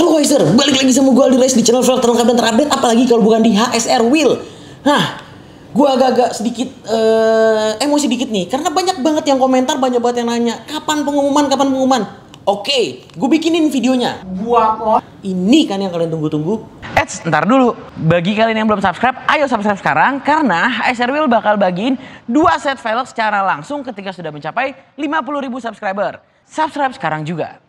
Halo Wiser, balik lagi sama gue Aldi Reis di channel vlog terlengkap dan terupdate Apalagi kalau bukan di HSR Wheel Nah, gue agak-agak sedikit uh, emosi dikit nih Karena banyak banget yang komentar, banyak banget yang nanya Kapan pengumuman, kapan pengumuman Oke, gue bikinin videonya Buat lo Ini kan yang kalian tunggu-tunggu Eits, ntar dulu Bagi kalian yang belum subscribe, ayo subscribe sekarang Karena HSR Wheel bakal bagiin dua set vlog secara langsung ketika sudah mencapai 50.000 subscriber Subscribe sekarang juga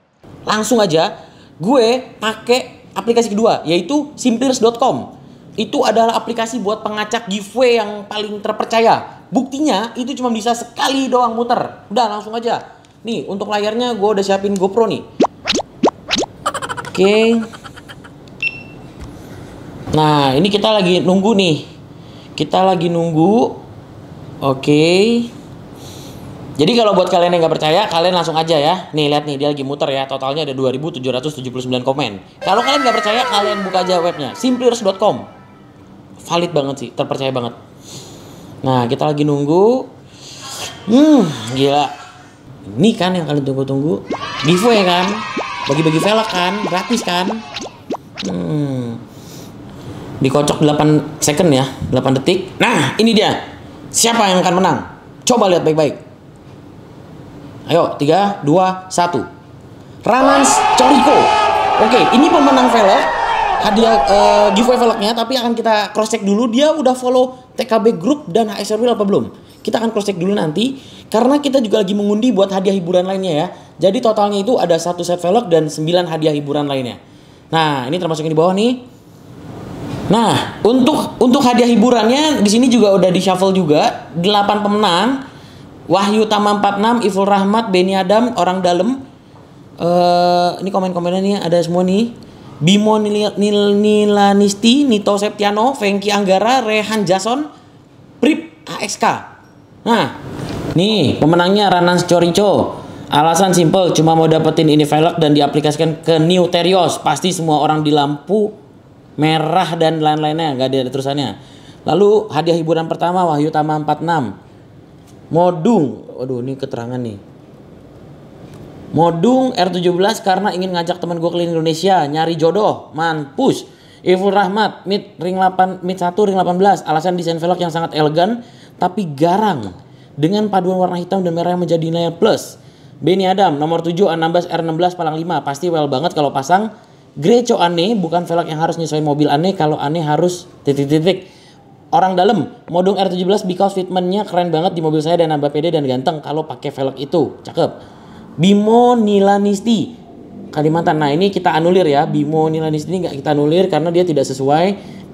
Langsung aja gue pakai aplikasi kedua yaitu simpirs.com Itu adalah aplikasi buat pengacak giveaway yang paling terpercaya. Buktinya itu cuma bisa sekali doang muter. Udah langsung aja. Nih, untuk layarnya gue udah siapin GoPro nih. Oke. Okay. Nah, ini kita lagi nunggu nih. Kita lagi nunggu. Oke. Okay. Jadi kalau buat kalian yang nggak percaya, kalian langsung aja ya. Nih lihat nih dia lagi muter ya. Totalnya ada 2.779 komen. Kalau kalian nggak percaya, kalian buka aja webnya simplers.com. Valid banget sih, terpercaya banget. Nah kita lagi nunggu. Hmm, gila. Ini kan yang kalian tunggu-tunggu. Giveaway ya kan? Bagi-bagi velg kan? Gratis kan? Hmm. Dikocok 8 second ya, 8 detik. Nah, ini dia. Siapa yang akan menang? Coba lihat baik-baik. Ayo, 3, 2, 1. Ramans Coriko. Oke, okay, ini pemenang velg. Hadiah uh, giveaway velgnya, tapi akan kita cross check dulu dia udah follow TKB Group dan HSRW apa belum. Kita akan cross check dulu nanti karena kita juga lagi mengundi buat hadiah hiburan lainnya ya. Jadi totalnya itu ada satu set velg dan 9 hadiah hiburan lainnya. Nah, ini termasuk yang di bawah nih. Nah, untuk untuk hadiah hiburannya di sini juga udah di shuffle juga 8 pemenang Wahyu Tama 46, Iful Rahmat, Beni Adam, Orang Dalam. Uh, eh, ini komen-komennya nih ada semua nih. Bimo Nil Nil Nilanisti, Nito Septiano, Fengki Anggara, Rehan Jason, Prip ASK Nah, nih pemenangnya Ranan Corico. Alasan simple, cuma mau dapetin ini velg dan diaplikasikan ke New Terios. Pasti semua orang di lampu merah dan lain-lainnya, gak ada terusannya. Lalu hadiah hiburan pertama Wahyu Tama 46. Modung. Waduh, ini keterangan nih. Modung R17 karena ingin ngajak teman gue keliling Indonesia, nyari jodoh, mampus. Iful Rahmat, mid ring 8, mid 1 ring 18. Alasan desain velg yang sangat elegan tapi garang dengan paduan warna hitam dan merah yang menjadi nilai plus. Benny Adam, nomor 7 A16 R16 Palang 5. Pasti well banget kalau pasang Greco aneh bukan velg yang harus nyesuai mobil aneh kalau aneh harus titik-titik orang dalam modung R17 because fitmentnya keren banget di mobil saya dan nambah pede dan ganteng kalau pakai velg itu cakep Bimo Nilanisti Kalimantan nah ini kita anulir ya Bimo Nilanisti ini nggak kita anulir karena dia tidak sesuai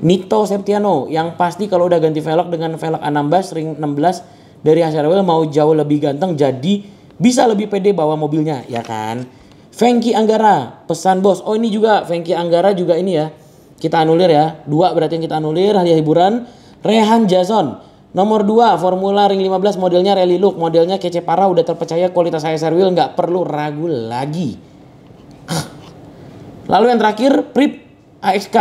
Nito Septiano yang pasti kalau udah ganti velg dengan velg A16 ring 16 dari Hasarwell mau jauh lebih ganteng jadi bisa lebih pede bawa mobilnya ya kan Fengki Anggara pesan bos oh ini juga Fengki Anggara juga ini ya kita anulir ya dua berarti yang kita anulir hadiah hiburan Rehan Jason Nomor 2, Formula Ring 15 modelnya rally look, modelnya kece parah udah terpercaya kualitas ASR wheel nggak perlu ragu lagi. Lalu yang terakhir, Prip AXK.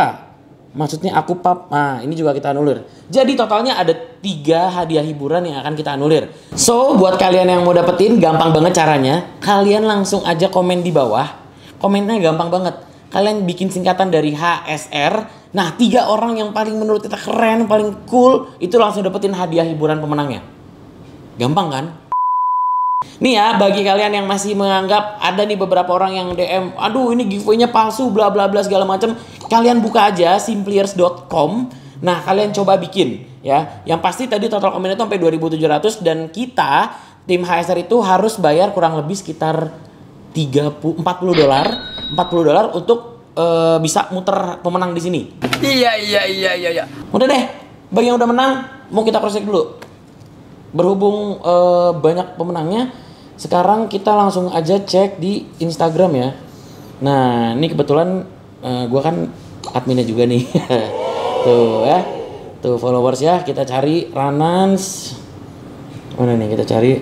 Maksudnya aku pap. Nah, ini juga kita anulir. Jadi totalnya ada tiga hadiah hiburan yang akan kita anulir. So, buat kalian yang mau dapetin, gampang banget caranya. Kalian langsung aja komen di bawah. Komennya gampang banget. Kalian bikin singkatan dari HSR, Nah, tiga orang yang paling menurut kita keren, paling cool, itu langsung dapetin hadiah hiburan pemenangnya. Gampang kan? Nih ya, bagi kalian yang masih menganggap ada nih beberapa orang yang DM, aduh ini giveaway-nya palsu, bla bla bla segala macam, kalian buka aja simpliers.com. Nah, kalian coba bikin ya. Yang pasti tadi total komen itu sampai 2700 dan kita tim HSR itu harus bayar kurang lebih sekitar 30 40 dolar, 40 dolar untuk uh, bisa muter pemenang di sini. Iya iya iya iya. iya. Udah deh, bagi yang udah menang mau kita cross dulu. Berhubung uh, banyak pemenangnya, sekarang kita langsung aja cek di Instagram ya. Nah, ini kebetulan uh, eh, gue kan adminnya juga nih. Tuh ya. Tuh followers ya, kita cari Ranans. Mana nih kita cari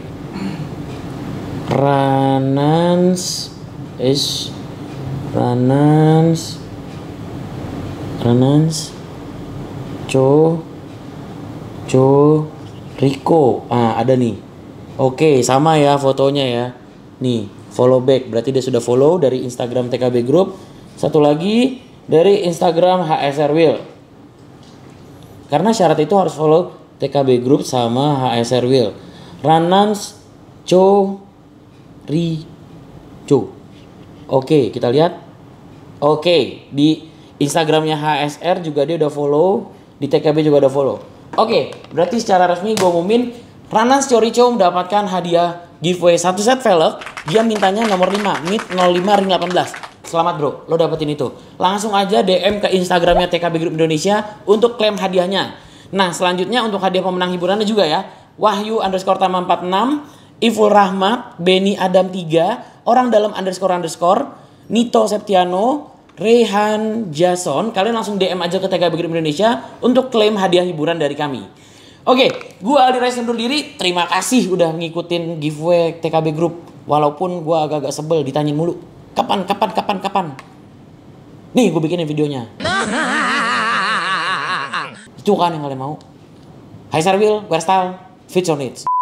Ranans is Ranans Ranans Co Co Rico ah ada nih oke sama ya fotonya ya nih follow back berarti dia sudah follow dari Instagram TKB Group satu lagi dari Instagram HSR Will karena syarat itu harus follow TKB Group sama HSR Will Ranans Co Rico Oke, kita lihat. Oke, di Instagramnya HSR juga dia udah follow, di TKB juga udah follow. Oke, berarti secara resmi gue umumin Rana Ciorico mendapatkan hadiah giveaway satu set velg. Dia mintanya nomor 5, mid 05 ring 18. Selamat bro, lo dapetin itu. Langsung aja DM ke Instagramnya TKB Group Indonesia untuk klaim hadiahnya. Nah, selanjutnya untuk hadiah pemenang hiburannya juga ya. Wahyu underscore tama 46, Iful Rahmat, Beni Adam 3, Orang Dalam underscore underscore, Nito Septiano, Rehan Jason, kalian langsung DM aja ke TKB Group Indonesia untuk klaim hadiah hiburan dari kami. Oke, gue Aldi Rais undur diri. Terima kasih udah ngikutin giveaway TKB Group. Walaupun gue agak-agak sebel ditanyain mulu. Kapan, kapan, kapan, kapan. Nih gue bikinin videonya. Itu kan yang kalian mau. Hai Sarwil, Westal, Style, on it.